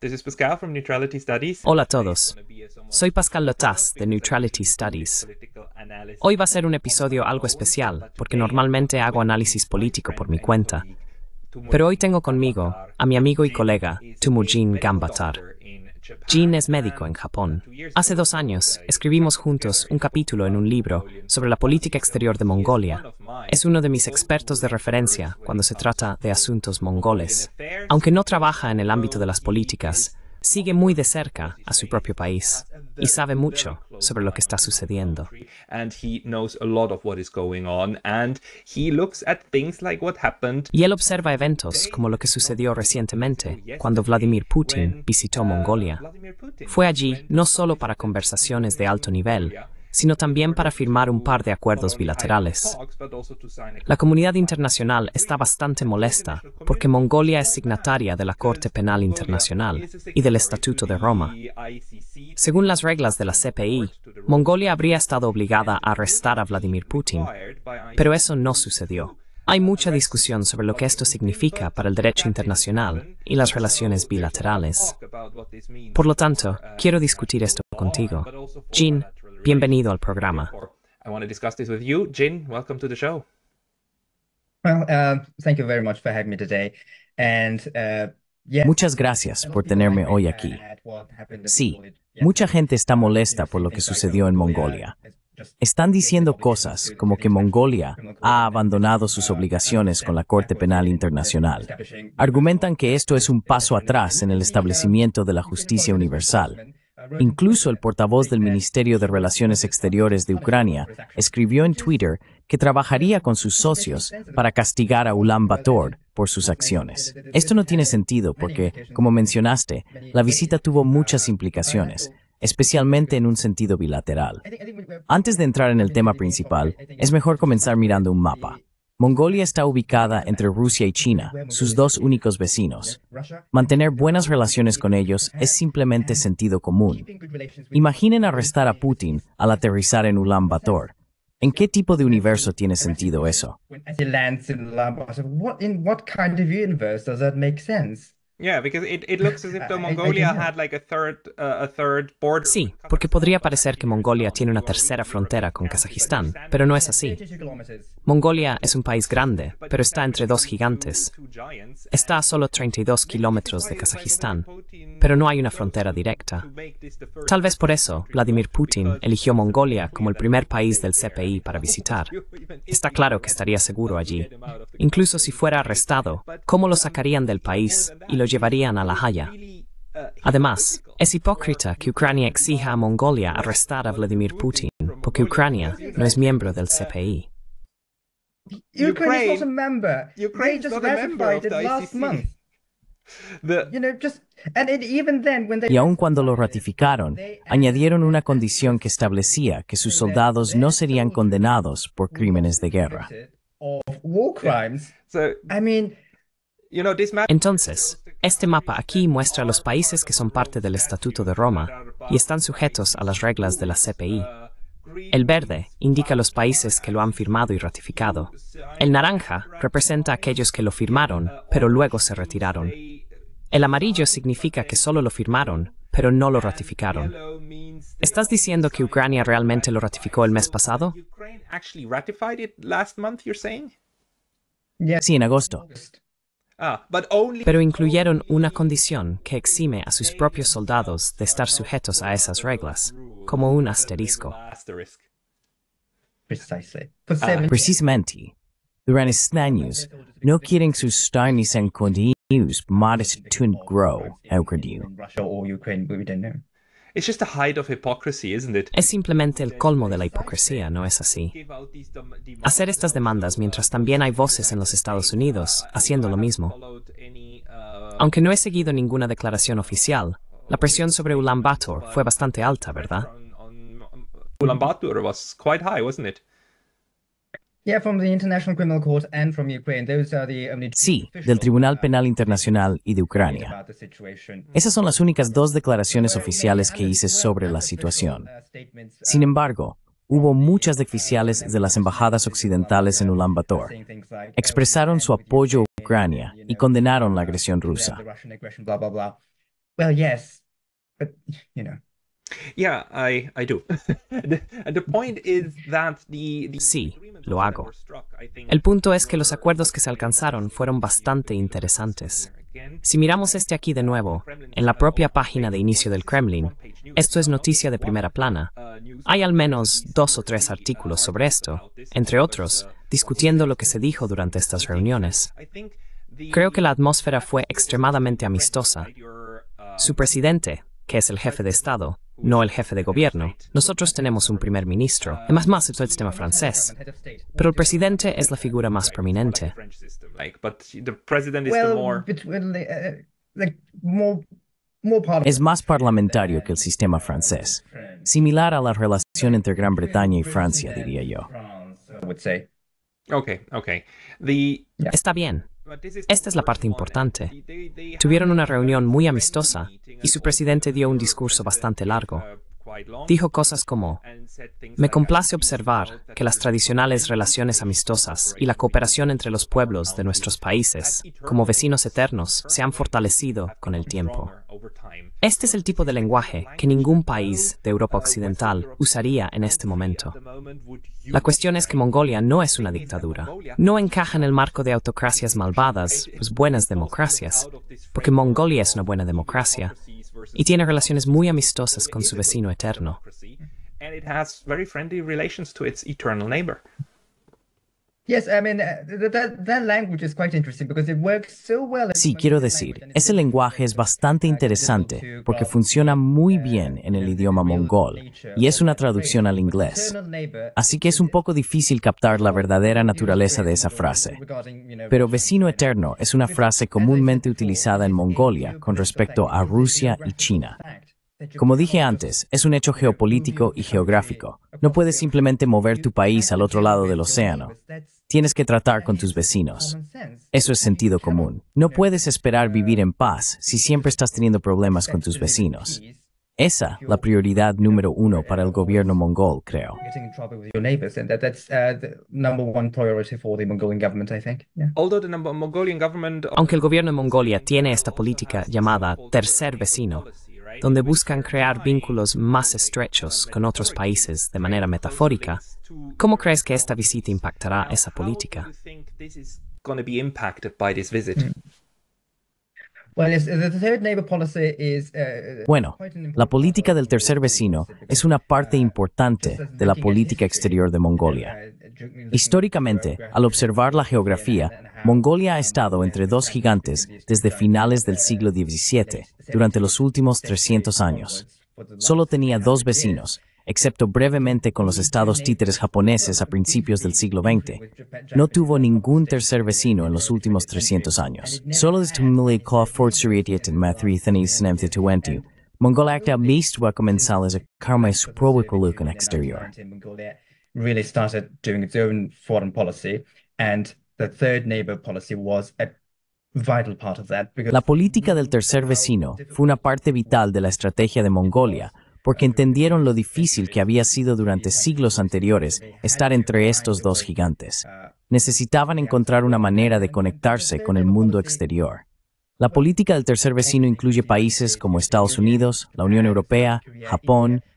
This is Pascal from Neutrality Studies. Hola a todos. Soy Pascal Lotas de Neutrality Studies. Hoy va a ser un episodio algo especial porque normalmente hago análisis político por mi cuenta. Pero hoy tengo conmigo a mi amigo y colega Tumujin Gambatar. Jin es médico en Japón. Hace dos años escribimos juntos un capítulo en un libro sobre la política exterior de Mongolia. Es uno de mis expertos de referencia cuando se trata de asuntos mongoles. Aunque no trabaja en el ámbito de las políticas, sigue muy de cerca a su propio país y sabe mucho sobre lo que está sucediendo. Y él observa eventos como lo que sucedió recientemente cuando Vladimir Putin visitó uh, Mongolia. Fue allí no solo para conversaciones de alto nivel, sino también para firmar un par de acuerdos bilaterales. La comunidad internacional está bastante molesta porque Mongolia es signataria de la Corte Penal Internacional y del Estatuto de Roma. Según las reglas de la CPI, Mongolia habría estado obligada a arrestar a Vladimir Putin, pero eso no sucedió. Hay mucha discusión sobre lo que esto significa para el derecho internacional y las relaciones bilaterales. Por lo tanto, quiero discutir esto contigo. Jin. Bienvenido al programa. Muchas gracias por tenerme hoy aquí. Sí, mucha gente está molesta por lo que sucedió en uh, Mongolia. Están diciendo cosas como que Mongolia ha abandonado sus uh, obligaciones con la Corte Penal Internacional. Argumentan que esto es un paso atrás en el establecimiento de la justicia universal Incluso el portavoz del Ministerio de Relaciones Exteriores de Ucrania escribió en Twitter que trabajaría con sus socios para castigar a Ulan Bator por sus acciones. Esto no tiene sentido porque, como mencionaste, la visita tuvo muchas implicaciones, especialmente en un sentido bilateral. Antes de entrar en el tema principal, es mejor comenzar mirando un mapa. Mongolia está ubicada entre Rusia y China, sus dos únicos vecinos. Mantener buenas relaciones con ellos es simplemente sentido común. Imaginen arrestar a Putin al aterrizar en Ulan Bator. ¿En qué tipo de universo tiene sentido eso? Uh, sí, porque podría parecer que Mongolia tiene una tercera frontera con Kazajistán, pero no es así. Mongolia es un país grande, pero está entre dos gigantes. Está a solo 32 kilómetros de Kazajistán, pero no hay una frontera directa. Tal vez por eso Vladimir Putin eligió Mongolia como el primer país del CPI para visitar. Está claro que estaría seguro allí. Incluso si fuera arrestado, ¿cómo lo sacarían del país y lo llevarían a la Haya. Además, es hipócrita que Ucrania exija a Mongolia arrestar a Vladimir Putin, porque Ucrania no es miembro del CPI. Y aun cuando lo ratificaron, añadieron una condición que establecía que sus soldados no serían condenados por crímenes de guerra. Entonces, este mapa aquí muestra los países que son parte del Estatuto de Roma y están sujetos a las reglas de la CPI. El verde indica los países que lo han firmado y ratificado. El naranja representa aquellos que lo firmaron, pero luego se retiraron. El amarillo significa que solo lo firmaron, pero no lo ratificaron. ¿Estás diciendo que Ucrania realmente lo ratificó el mes pasado? Sí, en agosto. Ah, Pero incluyeron una condición que exime a sus propios soldados de estar sujetos a esas reglas, como un asterisco. Pues ah. Precisamente, durante estos años, no quieren sustarnos en condiciones más de grow, es simplemente el colmo de la hipocresía, ¿no es así? Hacer estas demandas mientras también hay voces en los Estados Unidos haciendo lo mismo. Aunque no he seguido ninguna declaración oficial, la presión sobre Ulan fue bastante alta, ¿verdad? was quite high, Sí, del Tribunal uh, Penal Internacional y de Ucrania. Esas son las únicas dos declaraciones oficiales que hice sobre la situación. Uh, uh, Sin embargo, hubo muchas oficiales de las embajadas occidentales en Ulaanbaatar. Expresaron su apoyo a Ucrania y condenaron la agresión rusa. Sí, lo hago. El punto es que los acuerdos que se alcanzaron fueron bastante interesantes. Si miramos este aquí de nuevo, en la propia página de inicio del Kremlin, esto es noticia de primera plana. Uh, Hay al menos dos o tres uh, artículos sobre esto, entre otros, uh, discutiendo lo que se dijo durante estas reuniones. Creo que la atmósfera fue extremadamente amistosa. Su presidente, que es el jefe de Estado, no el jefe de gobierno. Nosotros tenemos un primer ministro, más, más el sistema francés, pero el presidente es la figura más prominente. Es más parlamentario que el sistema francés, similar a la relación entre Gran Bretaña y Francia, diría yo. Está bien. Esta es la parte importante. Tuvieron una reunión muy amistosa y su presidente dio un discurso bastante largo. Dijo cosas como, me complace observar que las tradicionales relaciones amistosas y la cooperación entre los pueblos de nuestros países, como vecinos eternos, se han fortalecido con el tiempo. Este es el tipo de lenguaje que ningún país de Europa uh, Occidental usaría en este momento. La cuestión es que Mongolia no es una dictadura. No encaja en el marco de autocracias malvadas, pues buenas democracias, porque Mongolia es una buena democracia y tiene relaciones muy amistosas con su vecino eterno. Sí, quiero decir, ese lenguaje es bastante interesante porque funciona muy uh, bien en el idioma mongol y es una traducción al inglés. Así que es un poco difícil captar la verdadera naturaleza de esa frase. Pero vecino eterno es una frase comúnmente utilizada en Mongolia con respecto a Rusia y China. Como dije antes, es un hecho geopolítico y geográfico. No puedes simplemente mover tu país al otro lado del océano tienes que tratar con tus vecinos. Eso es sentido común. No puedes esperar vivir en paz si siempre estás teniendo problemas con tus vecinos. Esa la prioridad número uno para el gobierno mongol, creo. Aunque el gobierno de Mongolia tiene esta política llamada tercer vecino, donde buscan crear vínculos más estrechos con otros países de manera metafórica, ¿cómo crees que esta visita impactará esa política? Mm. Uh, bueno, la política del tercer vecino es una parte uh, importante de la política exterior de uh, Mongolia. Históricamente, al observar la geografía, Mongolia ha estado entre dos gigantes desde finales del siglo XVII, durante los últimos 300 años. Solo tenía dos vecinos, excepto brevemente con los estados títeres japoneses a principios del siglo XX. No tuvo ningún tercer vecino en los últimos 300 años. Solo desde 1498 Mongolia acta least a comenzar a carma su propia política exterior. Really started doing its own foreign policy and la política del tercer vecino fue una parte vital de la estrategia de Mongolia, porque entendieron lo difícil que había sido durante siglos anteriores estar entre estos dos gigantes. Necesitaban encontrar una manera de conectarse con el mundo exterior. La política del tercer vecino incluye países como Estados Unidos, la Unión Europea, Japón,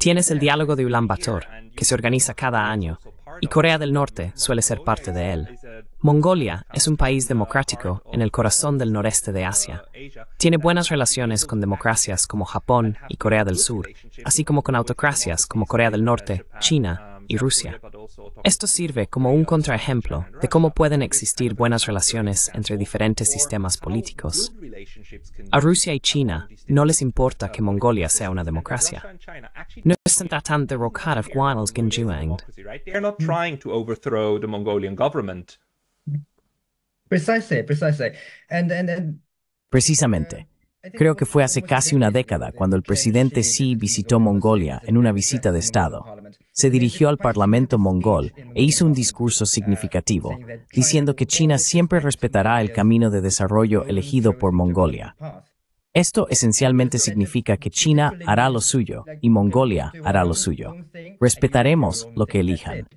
Tienes el diálogo de Ulaanbaatar, que se organiza cada año, y Corea del Norte suele ser parte de él. Mongolia es un país democrático en el corazón del noreste de Asia. Tiene buenas relaciones con democracias como Japón y Corea del Sur, así como con autocracias como Corea del Norte, China y Rusia. Esto sirve como un contraejemplo de cómo pueden existir buenas relaciones entre diferentes sistemas políticos. A Rusia y China no les importa que Mongolia sea una democracia. No están tratando de rocar Precisamente. Creo que fue hace casi una década cuando el presidente Xi visitó Mongolia en una visita de Estado se dirigió al Parlamento mongol e hizo un discurso significativo, diciendo que China siempre respetará el camino de desarrollo elegido por Mongolia. Esto esencialmente significa que China hará lo suyo y Mongolia hará lo suyo. Respetaremos lo que elijan.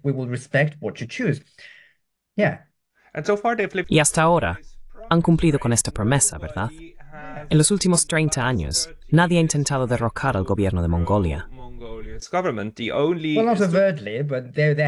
Y hasta ahora, han cumplido con esta promesa, ¿verdad? En los últimos 30 años, nadie ha intentado derrocar al gobierno de Mongolia.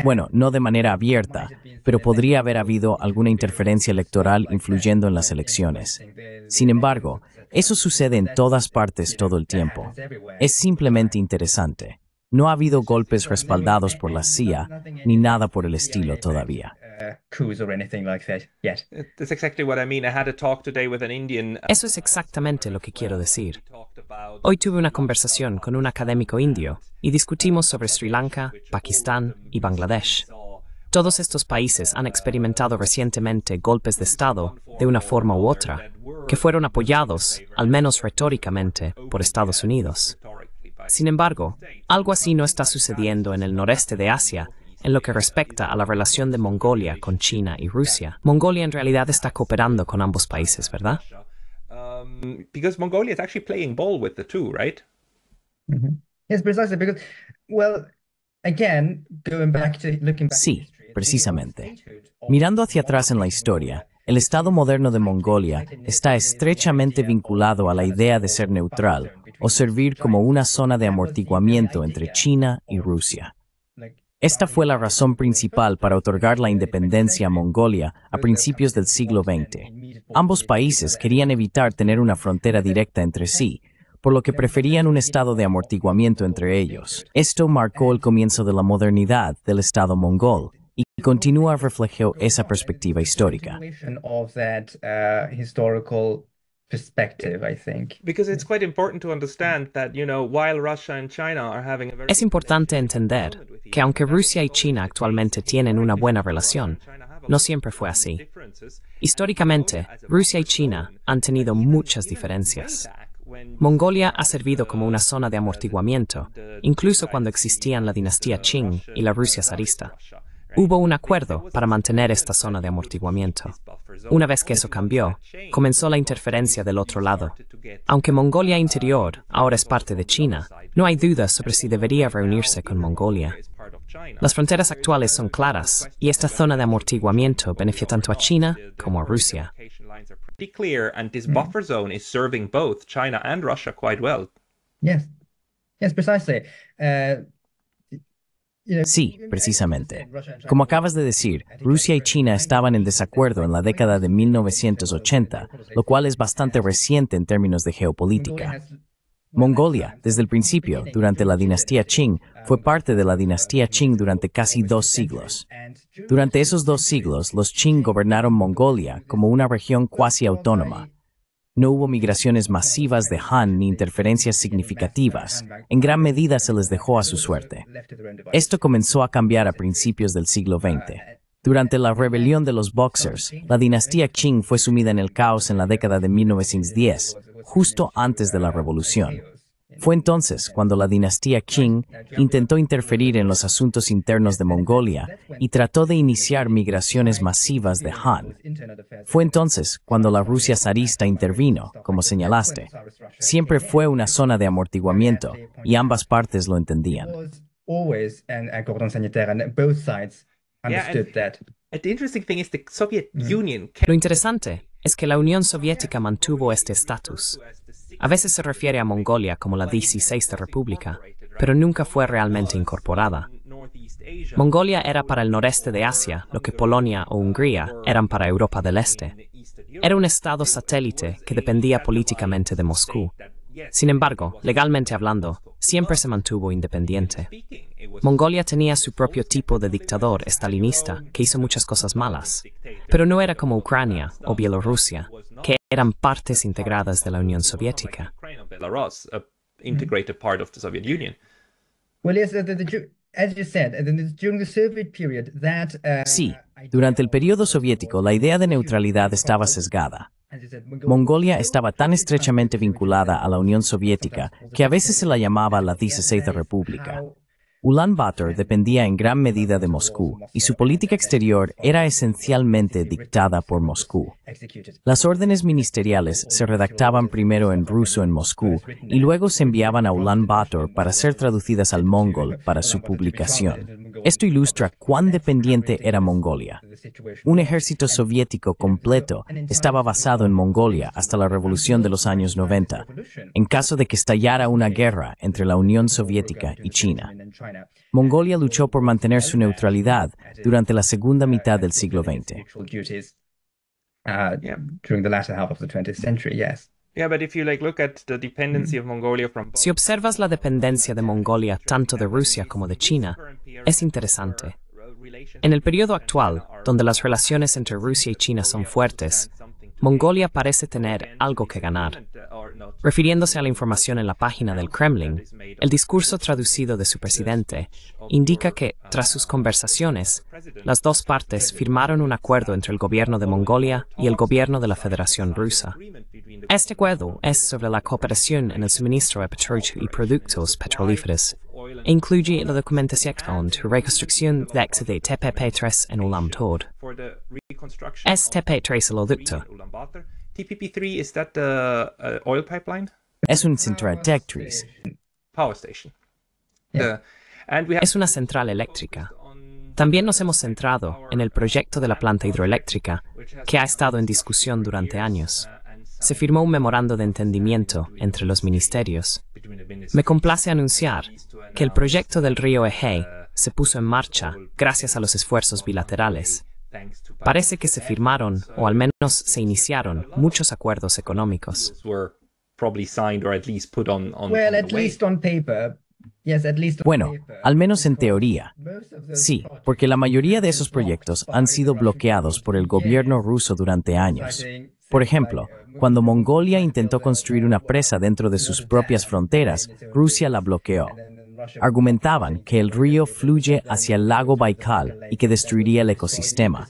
Bueno, no de manera abierta, pero podría haber habido alguna interferencia electoral influyendo en las elecciones. Sin embargo, eso sucede en todas partes todo el tiempo. Es simplemente interesante. No ha habido golpes respaldados por la CIA ni nada por el estilo todavía. Eso es exactamente lo que quiero decir. Hoy tuve una conversación con un académico indio y discutimos sobre Sri Lanka, Pakistán y Bangladesh. Todos estos países han experimentado recientemente golpes de Estado de una forma u otra, que fueron apoyados, al menos retóricamente, por Estados Unidos. Sin embargo, algo así no está sucediendo en el noreste de Asia en lo que respecta a la relación de Mongolia con China y Rusia, Mongolia en realidad está cooperando con ambos países, ¿verdad? Um, sí, precisamente. Mirando hacia atrás en la historia, el Estado moderno de Mongolia está estrechamente vinculado a la idea de ser neutral o servir como una zona de amortiguamiento entre China y Rusia. Esta fue la razón principal para otorgar la independencia a Mongolia a principios del siglo XX. Ambos países querían evitar tener una frontera directa entre sí, por lo que preferían un estado de amortiguamiento entre ellos. Esto marcó el comienzo de la modernidad del Estado mongol y continúa reflejó esa perspectiva histórica. Es importante entender que aunque Rusia y China actualmente tienen una buena relación, no siempre fue así. Históricamente, Rusia y China han tenido muchas diferencias. Mongolia ha servido como una zona de amortiguamiento, incluso cuando existían la dinastía Qing y la Rusia zarista hubo un acuerdo para mantener esta zona de amortiguamiento. Una vez que eso cambió, comenzó la interferencia del otro lado. Aunque Mongolia Interior ahora es parte de China, no hay dudas sobre si debería reunirse con Mongolia. Las fronteras actuales son claras y esta zona de amortiguamiento beneficia tanto a China como a Rusia. Yes, yes, precisely. Uh, Sí, precisamente. Como acabas de decir, Rusia y China estaban en desacuerdo en la década de 1980, lo cual es bastante reciente en términos de geopolítica. Mongolia, desde el principio, durante la dinastía Qing, ah, fue parte de la dinastía Qing durante casi dos siglos. Durante esos dos siglos, los Qing gobernaron Mongolia como una región cuasi autónoma, no hubo migraciones masivas de Han ni interferencias significativas. En gran medida se les dejó a su suerte. Esto comenzó a cambiar a principios del siglo XX. Durante la rebelión de los Boxers, la dinastía Qing fue sumida en el caos en la década de 1910, justo antes de la revolución. Fue entonces cuando la dinastía Qing intentó interferir en los asuntos internos de Mongolia y trató de iniciar migraciones masivas de Han. Fue entonces cuando la Rusia zarista intervino, como señalaste. Siempre fue una zona de amortiguamiento y ambas partes lo entendían. Lo interesante es que la Unión Soviética mantuvo este estatus. A veces se refiere a Mongolia como la 16 República, pero nunca fue realmente incorporada. Mongolia era para el noreste de Asia lo que Polonia o Hungría eran para Europa del Este. Era un estado satélite que dependía políticamente de Moscú, sin embargo, legalmente hablando, siempre se mantuvo independiente. Mongolia tenía su propio tipo de dictador estalinista que hizo muchas cosas malas, pero no era como Ucrania o Bielorrusia, que eran partes integradas de la Unión Soviética. Mm. Sí, durante el periodo soviético, la idea de neutralidad estaba sesgada. Mongolia estaba tan estrechamente vinculada a la Unión Soviética que a veces se la llamaba la 16 República. Ulan Bator dependía en gran medida de Moscú y su política exterior era esencialmente dictada por Moscú. Las órdenes ministeriales se redactaban primero en ruso en Moscú y luego se enviaban a Ulan Bator para ser traducidas al mongol para su publicación. Esto ilustra cuán dependiente era Mongolia. Un ejército soviético completo estaba basado en Mongolia hasta la revolución de los años 90, en caso de que estallara una guerra entre la Unión Soviética y China. Mongolia luchó por mantener su neutralidad durante la segunda mitad del siglo XX. Si observas la dependencia de Mongolia tanto de Rusia como de China, es interesante. En el periodo actual, donde las relaciones entre Rusia y China son fuertes, Mongolia parece tener algo que ganar. Refiriéndose a la información en la página del Kremlin, el discurso traducido de su presidente indica que, tras sus conversaciones, las dos partes firmaron un acuerdo entre el gobierno de Mongolia y el gobierno de la Federación Rusa. Este acuerdo es sobre la cooperación en el suministro de petróleo y productos petrolíferos e incluye la documentación de reconstrucción de TPP-3 en Ulan Es tpp 3 el TPP3, uh, Es central ah, es una central eléctrica. También nos hemos centrado en el proyecto de la planta hidroeléctrica, que ha estado en discusión durante años. Uh, se firmó un memorando de entendimiento entre los ministerios. Me complace anunciar que el proyecto del río Ejei uh, se puso en marcha gracias a los esfuerzos bilaterales Parece que se firmaron, o al menos se iniciaron, muchos acuerdos económicos. Bueno, al menos en teoría. Sí, porque la mayoría de esos proyectos han sido bloqueados por el gobierno ruso durante años. Por ejemplo, cuando Mongolia intentó construir una presa dentro de sus propias fronteras, Rusia la bloqueó. Argumentaban que el río fluye hacia el lago Baikal y que destruiría el ecosistema.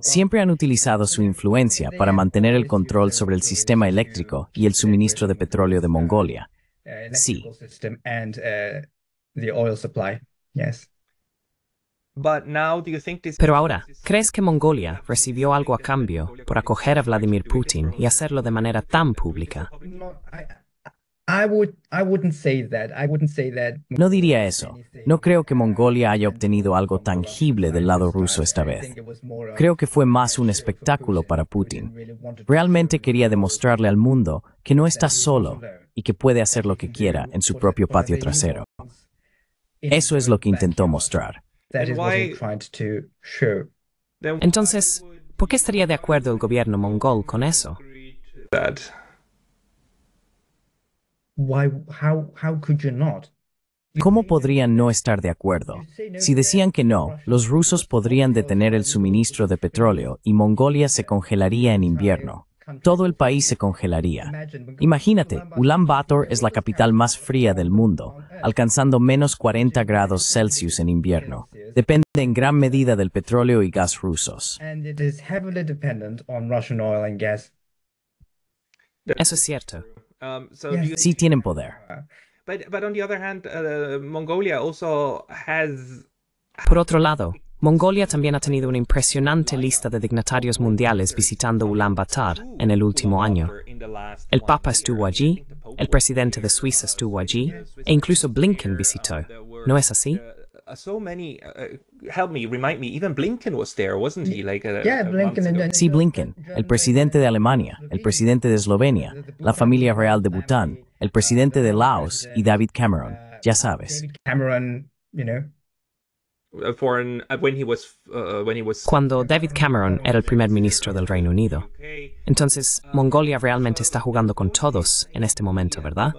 Siempre han utilizado su influencia para mantener el control sobre el sistema eléctrico y el suministro de petróleo de Mongolia. Sí. Pero ahora, ¿crees que Mongolia recibió algo a cambio por acoger a Vladimir Putin y hacerlo de manera tan pública? No diría eso. No creo que Mongolia haya obtenido algo tangible del lado ruso esta vez. Creo que fue más un espectáculo para Putin. Realmente quería demostrarle al mundo que no está solo y que puede hacer lo que quiera en su propio patio trasero. Eso es lo que intentó mostrar. Entonces, ¿por qué estaría de acuerdo el gobierno mongol con eso? ¿Cómo podrían no estar de acuerdo? Si decían que no, los rusos podrían detener el suministro de petróleo y Mongolia se congelaría en invierno. Todo el país se congelaría. Imagínate, Ulan Bator es la capital más fría del mundo, alcanzando menos 40 grados Celsius en invierno. Depende en gran medida del petróleo y gas rusos. Eso es cierto. Um, sí tienen poder. Por otro lado, Mongolia también ha tenido una impresionante lista de dignatarios mundiales visitando Ulaanbaatar en el último año. El Papa estuvo allí, el presidente de Suiza estuvo allí, e incluso Blinken visitó. ¿No es así? Sí, Blinken, el presidente de Alemania, el presidente de Eslovenia, la familia real de Bután, el presidente de Laos y David Cameron, uh, ya sabes. Cuando David Cameron era el primer ministro del Reino Unido. Entonces, Mongolia realmente está jugando con todos en este momento, ¿verdad?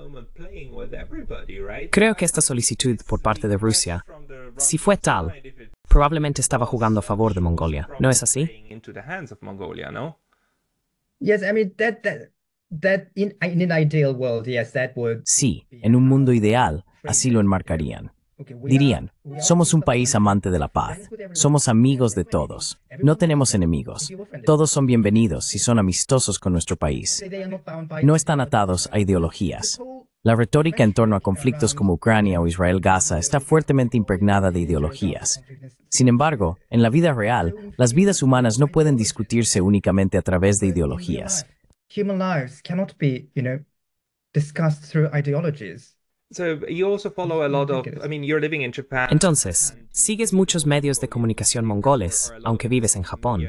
Creo que esta solicitud por parte de Rusia si fue tal, probablemente estaba jugando a favor de Mongolia, ¿no es así? Sí, en un mundo ideal, así lo enmarcarían. Dirían, somos un país amante de la paz, somos amigos de todos, no tenemos enemigos, todos son bienvenidos y son amistosos con nuestro país, no están atados a ideologías. La retórica en torno a conflictos como Ucrania o Israel-Gaza está fuertemente impregnada de ideologías. Sin embargo, en la vida real, las vidas humanas no pueden discutirse únicamente a través de ideologías. Entonces, sigues muchos medios de comunicación mongoles, aunque vives en Japón.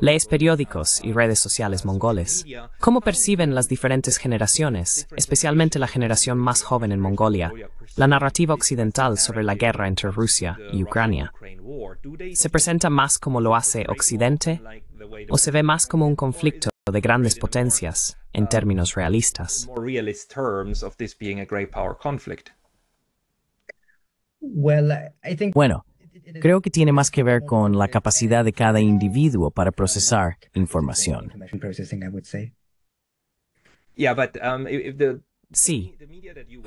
Lees periódicos y redes sociales mongoles. ¿Cómo perciben las diferentes generaciones, especialmente la generación más joven en Mongolia, la narrativa occidental sobre la guerra entre Rusia y Ucrania? ¿Se presenta más como lo hace Occidente o se ve más como un conflicto de grandes potencias en términos realistas? Bueno, Creo que tiene más que ver con la capacidad de cada individuo para procesar información. Um, sí,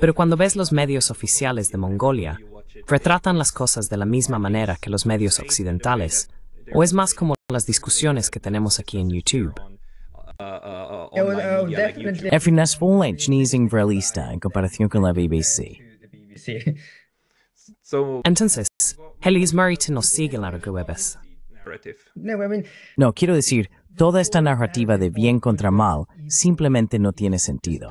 pero cuando ves los medios oficiales de Mongolia, retratan las cosas de la misma manera que los medios occidentales, o es más como las discusiones que tenemos aquí en YouTube. E realista en comparación con la BBC. Entonces, Helis nos sigue en la No, quiero decir, toda esta narrativa de bien contra mal simplemente no tiene sentido.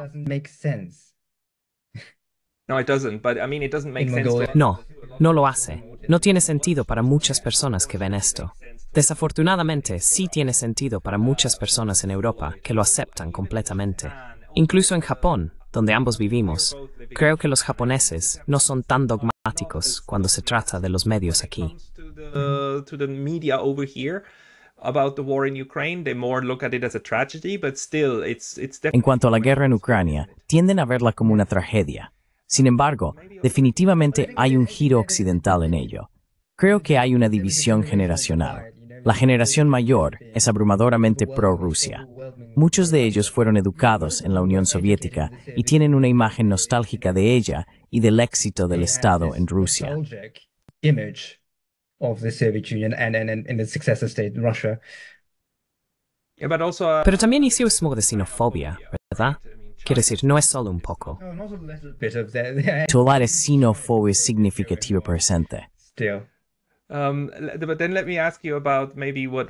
No, no lo hace. No tiene sentido para muchas personas que ven esto. Desafortunadamente, sí tiene sentido para muchas personas en Europa que lo aceptan completamente. Incluso en Japón, donde ambos vivimos, creo que los japoneses no son tan dogmáticos cuando se trata de los medios aquí. En cuanto a la guerra en Ucrania, tienden a verla como una tragedia. Sin embargo, definitivamente hay un giro occidental en ello. Creo que hay una división generacional. La generación mayor es abrumadoramente pro-Rusia. Muchos de ellos fueron educados en la Unión Soviética y tienen una imagen nostálgica de ella y del éxito del Estado en Rusia. Pero también smog de sinofobia, ¿verdad? Quiero decir, no es solo un poco. tu es sinofobia significativa presente.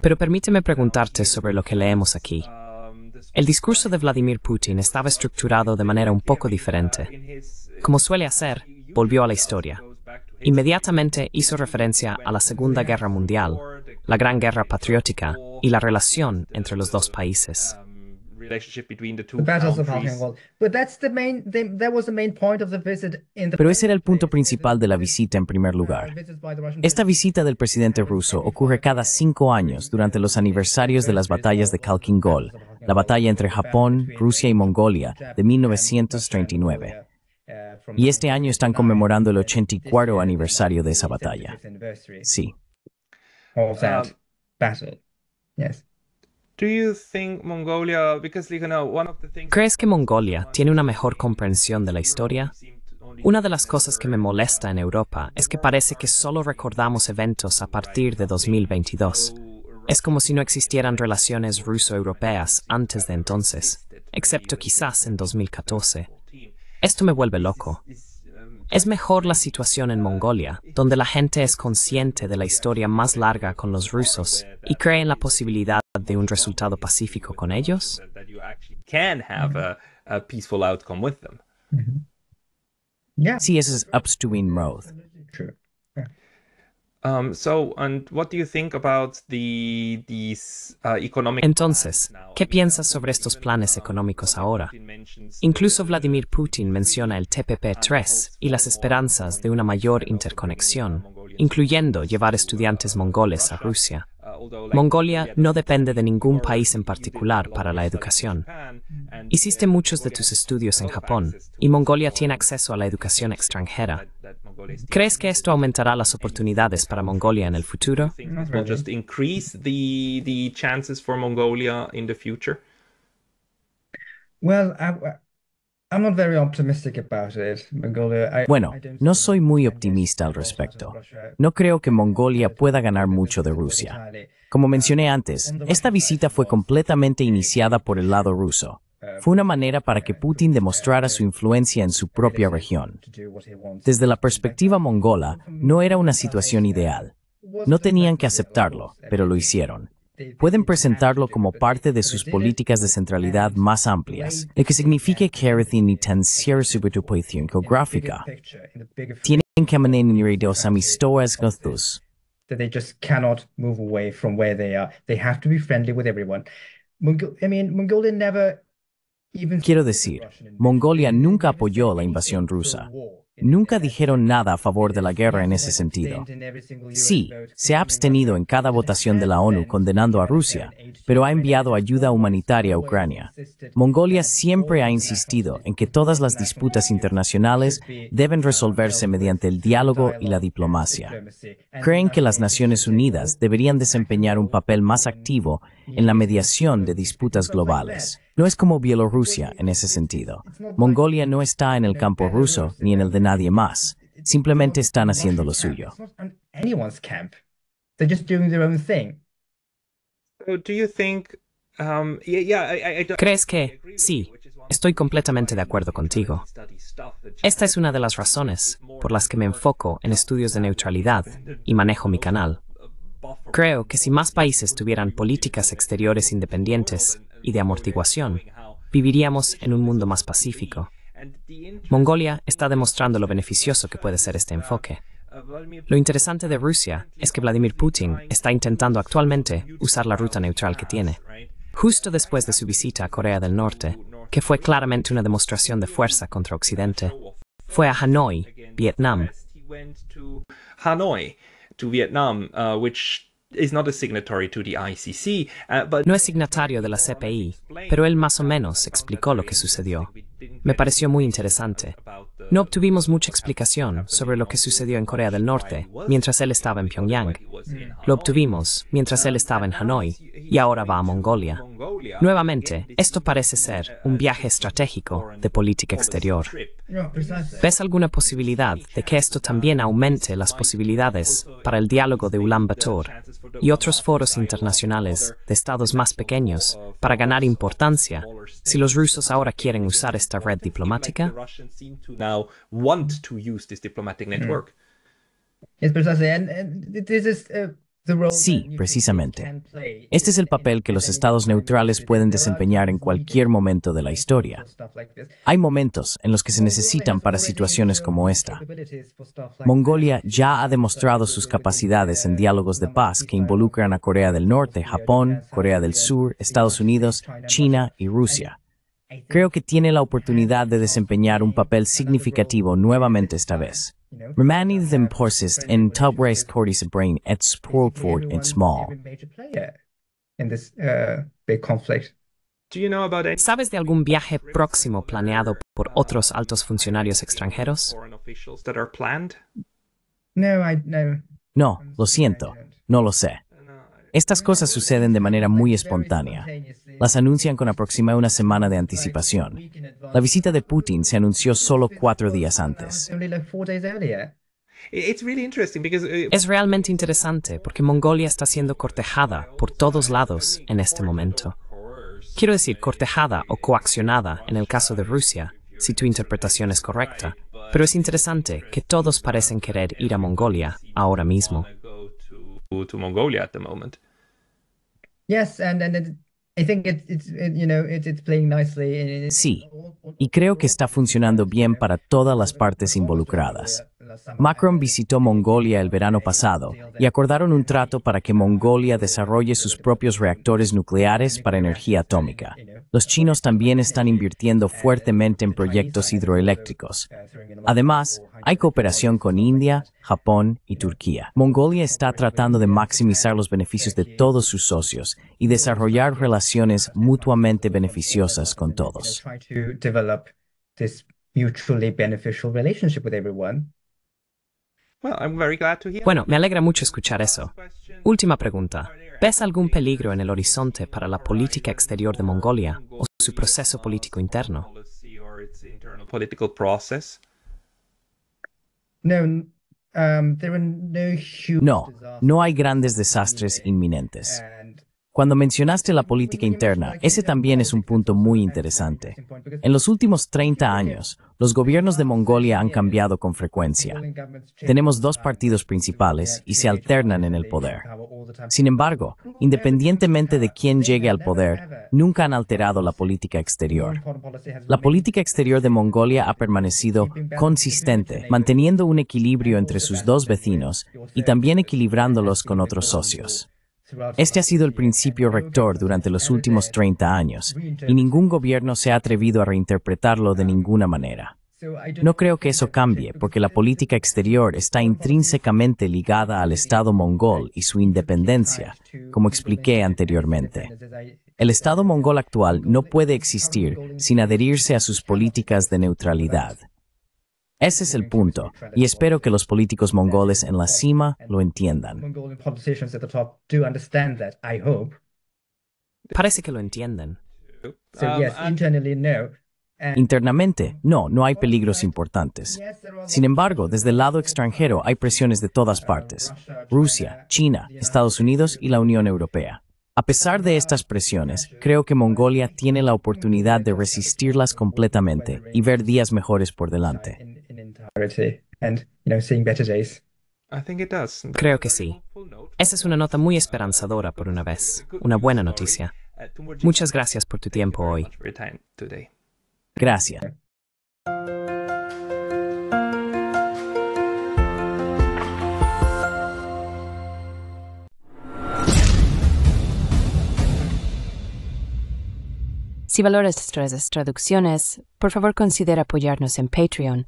Pero permíteme preguntarte sobre lo que leemos aquí. Um, El discurso de Vladimir Putin estaba estructurado de manera un poco diferente. Uh, Como suele hacer, volvió a la historia. Inmediatamente hizo referencia a la Segunda Guerra Mundial, la Gran Guerra Patriótica y la relación entre los dos países. Um, pero ese era el punto principal de la visita en primer lugar. Esta visita del presidente ruso ocurre cada cinco años durante los aniversarios de las batallas de Khalkhin Gol, la batalla entre Japón, Rusia y Mongolia de 1939. Y este año están conmemorando el 84 aniversario de esa batalla. Sí. Um, ¿Crees que Mongolia tiene una mejor comprensión de la historia? Una de las cosas que me molesta en Europa es que parece que solo recordamos eventos a partir de 2022. Es como si no existieran relaciones ruso-europeas antes de entonces, excepto quizás en 2014. Esto me vuelve loco. Es mejor la situación en Mongolia, donde la gente es consciente de la historia más larga con los rusos y cree en la posibilidad de un resultado pacífico con ellos? Mm-hmm. Sí, eso es up to Entonces, ¿qué piensas sobre estos planes económicos ahora? Incluso Vladimir Putin menciona el TPP-3 y las esperanzas de una mayor interconexión, incluyendo llevar estudiantes mongoles a Rusia. Mongolia no depende de ningún país en particular para la educación. Hiciste muchos de tus estudios en Japón y Mongolia tiene acceso a la educación extranjera. ¿Crees que esto aumentará las oportunidades para Mongolia en el futuro? Bueno, no soy muy optimista al respecto. No creo que Mongolia pueda ganar mucho de Rusia. Como mencioné antes, esta visita fue completamente iniciada por el lado ruso. Um, fue una manera para que uh, Putin demostrara su influencia en su propia región. Desde la perspectiva mongola, no era una situación ideal. No tenían que aceptarlo, pero lo hicieron pueden presentarlo como parte de sus políticas de centralidad más amplias, lo que significa que Arethin y Tansier posición Geográfica tienen que mantener ideas amistosas con sus. That they just cannot move away Quiero decir, Mongolia nunca apoyó la invasión rusa nunca dijeron nada a favor de la guerra en ese sentido. Sí, se ha abstenido en cada votación de la ONU condenando a Rusia, pero ha enviado ayuda humanitaria a Ucrania. Mongolia siempre ha insistido en que todas las disputas internacionales deben resolverse mediante el diálogo y la diplomacia. Creen que las Naciones Unidas deberían desempeñar un papel más activo en la mediación de disputas globales. No es como Bielorrusia en ese sentido. Mongolia no está en el campo ruso ni en el de nadie más. Simplemente están haciendo lo suyo. Um, ¿Crees que? Sí, estoy completamente de acuerdo contigo. Esta es una de las razones por las que me enfoco en estudios de neutralidad y manejo mi canal. Creo que si más países tuvieran políticas exteriores independientes, y de amortiguación, viviríamos en un mundo más pacífico. Mongolia está demostrando lo beneficioso que puede ser este enfoque. Lo interesante de Rusia es que Vladimir Putin está intentando actualmente usar la ruta neutral que tiene. Justo después de su visita a Corea del Norte, que fue claramente una demostración de fuerza contra Occidente, fue a Hanoi, Vietnam. Uh, no es signatario de la CPI, pero él más o menos explicó lo que sucedió. Me pareció muy interesante. No obtuvimos mucha explicación sobre lo que sucedió en Corea del Norte mientras él estaba en Pyongyang, Mm. Lo obtuvimos mientras él estaba en Hanoi y ahora va a Mongolia. Nuevamente, esto parece ser un viaje estratégico de política exterior. ¿Ves alguna posibilidad de que esto también aumente las posibilidades para el diálogo de Ulan Bator y otros foros internacionales de estados más pequeños para ganar importancia si los rusos ahora quieren usar esta red diplomática? Eh, eh, sí, precisamente. Este es el papel que los estados neutrales pueden desempeñar en cualquier momento de la historia. Hay momentos en los que se necesitan para situaciones como esta. Mongolia ya ha demostrado sus capacidades en diálogos de paz que involucran a Corea del Norte, Japón, Corea del Sur, Estados Unidos, China y Rusia. Creo que tiene la oportunidad de desempeñar un papel significativo nuevamente esta vez. Romania's uh, important in top race Cordi's brain at Sportford in small. In this, uh, big conflict. Do you know about any... ¿Sabes de algún viaje próximo planeado por otros altos funcionarios extranjeros? No, I, no. no, lo siento, no lo sé. Estas cosas suceden de manera muy espontánea. Las anuncian con aproximadamente una semana de anticipación. La visita de Putin se anunció solo cuatro días antes. Uh, es realmente interesante porque Mongolia está siendo cortejada por todos lados en este momento. Quiero decir cortejada o coaccionada en el caso de Rusia, si tu interpretación es correcta. Pero es interesante que todos parecen querer ir a Mongolia ahora mismo. Sí, y creo que está funcionando bien para todas las partes involucradas. Macron visitó Mongolia el verano pasado y acordaron un trato para que Mongolia desarrolle sus propios reactores nucleares para energía atómica. Los chinos también están invirtiendo fuertemente en proyectos hidroeléctricos. Además, hay cooperación con India, Japón y Turquía. Mongolia está tratando de maximizar los beneficios de todos sus socios y desarrollar relaciones mutuamente beneficiosas con todos. Bueno, me alegra mucho escuchar eso. Última pregunta. ¿Ves algún peligro en el horizonte para la política exterior de Mongolia o su proceso político interno? No, um, no hay grandes desastres inminentes. Cuando mencionaste la política interna, ese también es un punto muy interesante. En los últimos 30 años, los gobiernos de Mongolia han cambiado con frecuencia. Tenemos dos partidos principales y se alternan en el poder. Sin embargo, independientemente de quién llegue al poder, nunca han alterado la política exterior. La política exterior de Mongolia ha permanecido consistente, manteniendo un equilibrio entre sus dos vecinos y también equilibrándolos con otros socios. Este ha sido el principio rector durante los últimos 30 años y ningún gobierno se ha atrevido a reinterpretarlo de ninguna manera. No creo que eso cambie porque la política exterior está intrínsecamente ligada al Estado mongol y su independencia, como expliqué anteriormente. El Estado mongol actual no puede existir sin adherirse a sus políticas de neutralidad. Ese es el punto, y espero que los políticos mongoles en la cima lo entiendan. Parece que lo entienden. Um, Internamente, no, no hay peligros importantes. Sin embargo, desde el lado extranjero hay presiones de todas uh, partes. Rusia, China, Estados Unidos y la Unión Europea. A pesar de estas presiones, creo que Mongolia tiene la oportunidad de resistirlas completamente y ver días mejores por delante. Creo que sí. Esa es una nota muy esperanzadora por una vez, una buena noticia. Muchas gracias por tu tiempo hoy. Gracias. Si valoras estas traducciones, por favor considera apoyarnos en Patreon.